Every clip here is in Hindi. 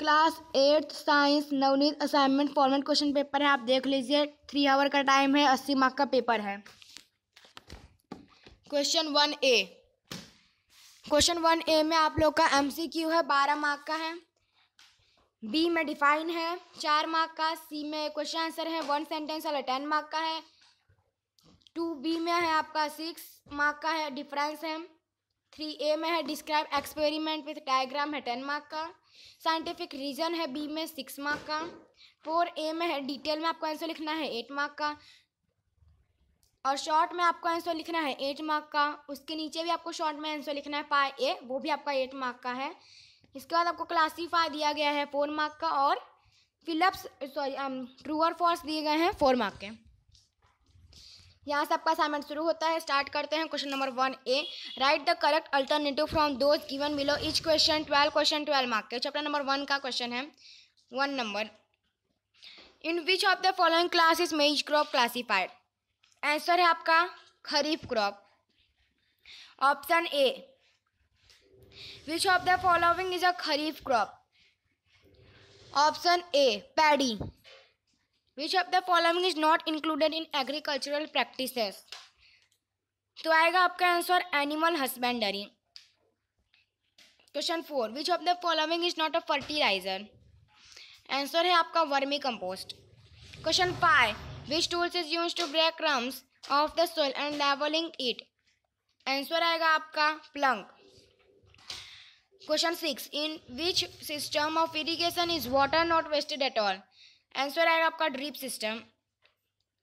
class eighth science Navneet assignment format question paper है आप देख लीजिए थ्री आवर का टाइम है अस्सी मार्क का पेपर है question one A question one A में आप लोग का एमसीक्यू है बारह मार्क का है बी में डिफाइन है चार मार्क का सी में क्वेश्चन आंसर है वन सेंटेंस वाला टेन मार्क का है टू बी में है आपका सिक्स मार्क का है डिफरेंस है थ्री ए में है डिस्क्राइब एक्सपेरिमेंट विथ डायग्राम है टेन मार्क का साइंटिफिक रीज़न है बी में सिक्स मार्क का फोर ए में है डिटेल में आपको आंसर लिखना है एट मार्क का और शॉर्ट में आपको आंसर लिखना है एट मार्क का उसके नीचे भी आपको शॉर्ट में आंसर लिखना है पाए ए वो भी आपका एट मार्क का है इसके बाद आपको क्लासीफाई दिया गया है फोर मार्क का और फिलअप्स सॉरी ट्रू और फॉल्स दिए गए हैं फोर मार्क के यहाँ से आपका असाइनमेंट शुरू होता है स्टार्ट करते हैं question number one A write the correct alternative from those given below each question twelve question twelve mark के चैप्टर नंबर वन का क्वेश्चन है one number in which of the following class classes maize crop classified answer है आपका kharif crop option A which of the following is a kharif crop option A paddy which of the following is not included in agricultural practice तो आएगा आपका answer animal husbandry question four which of the following is not a fertilizer answer है आपका vermicompost question five which tools is use to break crumbs of the soil and levelling it answer आएगा आपका plank question six in which system of irrigation is water not wasted at all answer आएगा आपका drip system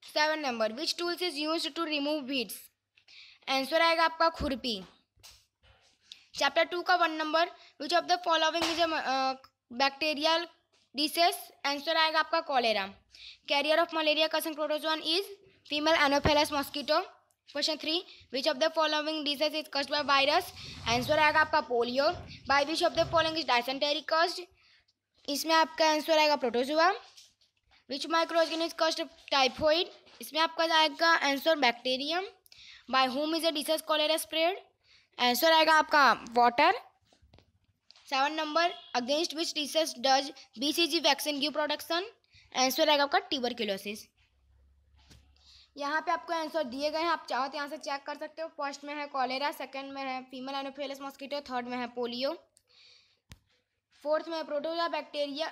seven number which tools is use to remove weeds answer आएगा आपका खुरपी चैप्टर टू का one number which of the following is bacterial disease answer आएगा आपका cholera carrier of malaria causing protozoan is female Anopheles mosquito question three which of the following disease is caused by virus answer आएगा आपका polio by which of the following is dysentery caused इसमें आपका आंसर आएगा protozoa which microorganism caused typhoid इसमें आपका आएगा answer bacterium by whom is a disease cholera spread answer आएगा आपका water seven number against which disease does B C G vaccine give production answer आएगा आपका क्यूलोसिस यहाँ पे आपको आंसर दिए गए हैं आप चाहो तो यहाँ से चेक कर सकते हो फर्स्ट में है कॉलेरा सेकंड में है फीमेल एनोफेलस मॉस्किटो थर्ड में है पोलियो फोर्थ में प्रोटोजा बैक्टीरिया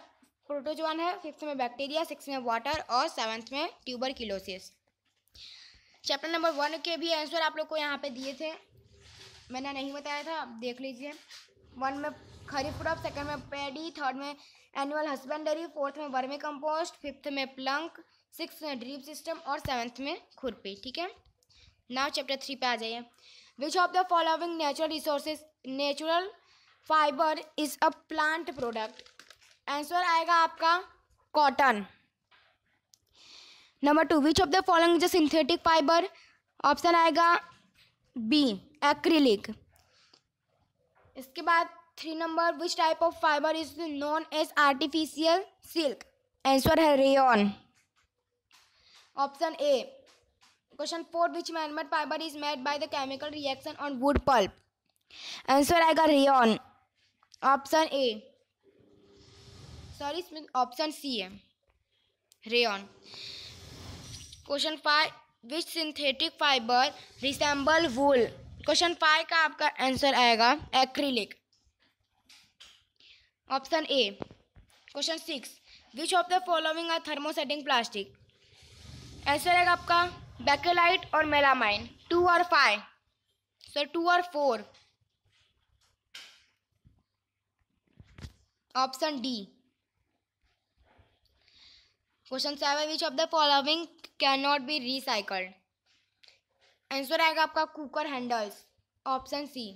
प्रोटोजोन है फिफ्थ में बैक्टीरिया सिक्स में वाटर और सेवन्थ में tuberculosis chapter number one के भी आंसर आप लोग को यहाँ पे दिए थे मैंने नहीं बताया था आप देख लीजिए वन में खरीफ क्रॉप सेकंड में पेडी थर्ड में एनुअल हस्बेंडरी फोर्थ में वर्मी कंपोस्ट फिफ्थ में प्लंक सिक्स में ड्रीप सिस्टम और सेवन्थ में खुरपी ठीक है नाउ चैप्टर थ्री पे आ जाइए which of the following natural resources natural fibre is a plant product answer आएगा आपका cotton number two which of the following is synthetic fibre option आएगा बी एक्रिलिक इसके बाद three number which type of fibre is known as artificial silk answer है rayon option A question four which man made fibre is made by the chemical reaction on wood pulp answer आएगा रेयन ऑप्शन ए सॉरी इसमें ऑप्शन सी है rayon question five which synthetic fibre resemble wool question five का आपका आंसर आएगा acrylic option A question six which of the following are thermosetting plastic answer आएगा आपका बैकेलाइट और मेलामाइन टू और फाइव सर टू और four option D question seven which of the following can not be recycled answer आएगा आपका कुकर हैंडल्स ऑप्शन सी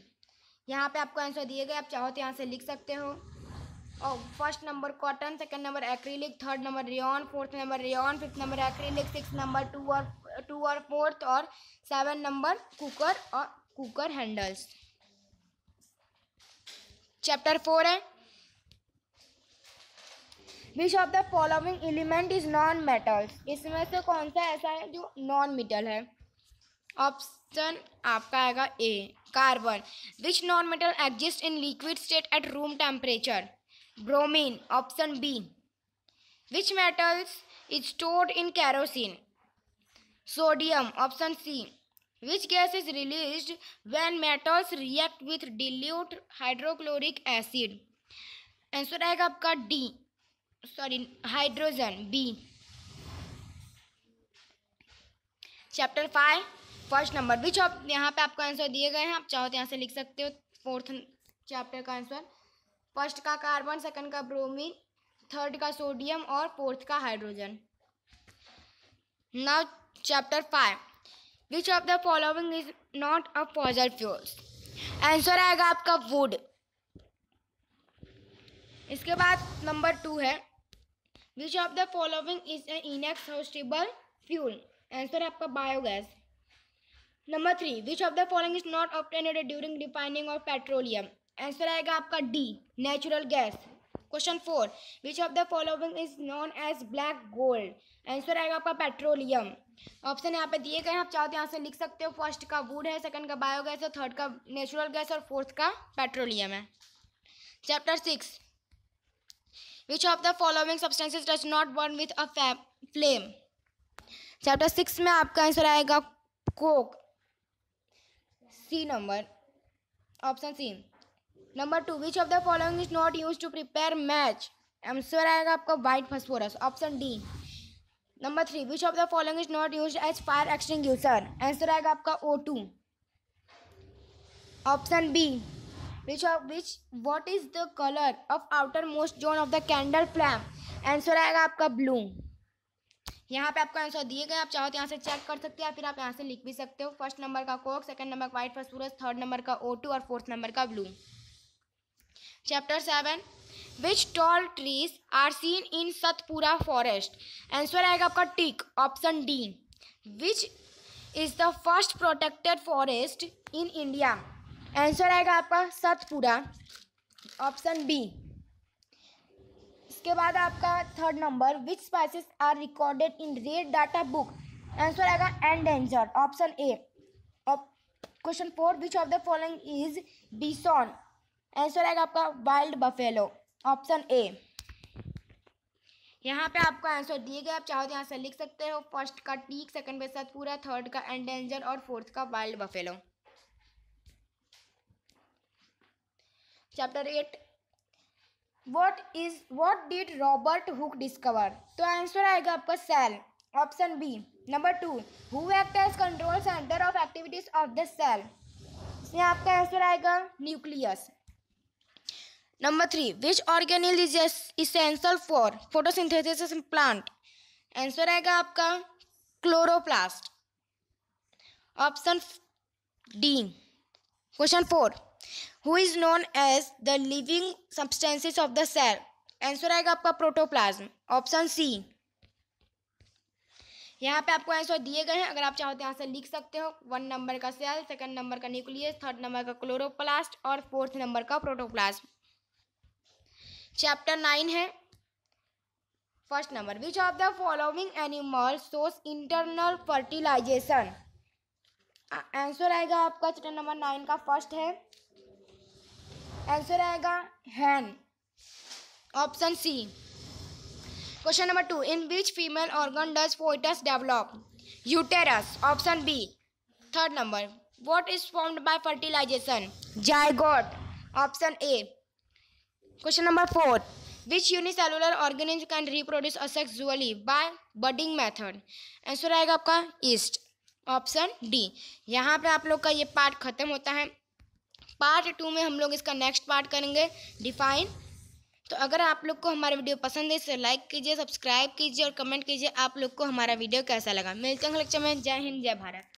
यहाँ पे आपको आंसर दिए गए आप चाहो तो यहाँ से लिख सकते हो और first number cotton second number acrylic third number rayon fourth number rayon fifth number acrylic six number two और टू और फोर्थ और सेवन नंबर कुकर और कुकर हैंडल्स चैप्टर फोर है which of the following element is non metals इसमें से कौन सा ऐसा है जो नॉन मेटल है ऑप्शन आपका आएगा A carbon which non metal exist in liquid state at room temperature bromine option B which metals is stored in kerosene sodium option C which gas is released when metals react with dilute hydrochloric acid answer आएगा आपका D sorry hydrogen B chapter five first number which of यहाँ पे आपको आंसर दिए गए हैं आप चाहो तो यहाँ से लिख सकते हो फोर्थ चैप्टर का आंसर फर्स्ट का कार्बन सेकंड का ब्रोमीन थर्ड का सोडियम और फोर्थ का hydrogen now chapter five which of the following is not a fossil fuels answer आएगा आपका वुड इसके बाद नंबर टू है which of the following is a inexhaustible fuel answer आपका biogas number three which of the following is not obtained during refining of petroleum answer आएगा आपका D natural gas question four which of the following is known as black gold answer आएगा आपका पेट्रोलियम ऑप्शन यहाँ पे दिए गए हैं आप चाहो तो यहाँ से लिख सकते हो फर्स्ट का वुड है सेकंड का बायोगैस है थर्ड का नेचुरल गैस और फोर्थ का पेट्रोलियम है chapter six which of the following substances does not burn with a flame chapter six में आपका आंसर आएगा coke C number option C number two which of the following is not use to prepare match answer आएगा आपका white phosphorus option D number three which of the following is not use as fire extinguisher answer आएगा आपका O two option B which of which what is the color of outermost zone of the candle flame answer आएगा आपका ब्लू यहाँ पे आपको आंसर दिए गए आप चाहो तो यहाँ से चेक कर सकते हो या फिर आप यहाँ से लिख भी सकते हो फर्स्ट नंबर का कोक सेकंड नंबर का white phosphorus third number का ओ टू और फोर्थ नंबर का blue chapter seven which tall trees are seen in Satpura forest answer आएगा आपका teak option D which is the first protected forest in India answer आएगा आपका सतपुरा ऑप्शन बी इसके बाद आपका third number which species are recorded in red data book answer आएगा and endanger option A question four which of the following is bison answer आएगा आपका वाइल्ड बफेलो ऑप्शन ए यहाँ पे आपको आंसर दिए गए आप चाहो तो यहाँ से लिख सकते हो फर्स्ट का टीक सेकंड पे सतपुरा थर्ड का एंड डेंजर और फोर्थ का wild buffalo chapter eight what is what did Robert Hooke discover तो आंसर आएगा आपका cell option B number two who act as control centre of activities of the cell इसमें आपका आंसर आएगा nucleus number three which organelle is essential for photosynthesis in plant answer आएगा आपका chloroplast option D question four who is known as the living substances of the cell answer आएगा आपका प्रोटोप्लाज्म ऑप्शन सी यहाँ पे आपको आंसर दिए गए हैं अगर आप चाहो तो यहाँ से लिख सकते हो वन नंबर का सेल सेकंड नंबर का न्यूक्लियस थर्ड नंबर का क्लोरोप्लास्ट और फोर्थ नंबर का प्रोटोप्लाज्म चैप्टर नाइन है first number which of the following animal shows internal fertilisation answer आएगा आपका चैप्टर नंबर नाइन का फर्स्ट है आंसर आएगा hen option C question number two in which female organ does foetus develop uterus option B third number what is formed by fertilisation zygote option A question number four which unicellular organism can reproduce asexually by budding method answer आएगा आपका ईस्ट ऑप्शन डी यहाँ पे आप लोग का ये पार्ट खत्म होता है पार्ट टू में हम लोग इसका नेक्स्ट पार्ट करेंगे डिफाइन तो अगर आप लोग को हमारा वीडियो पसंद है इसे लाइक कीजिए सब्सक्राइब कीजिए और कमेंट कीजिए आप लोग को हमारा वीडियो कैसा लगा मिलते हैं लक्ष्य में जय हिंद जय भारत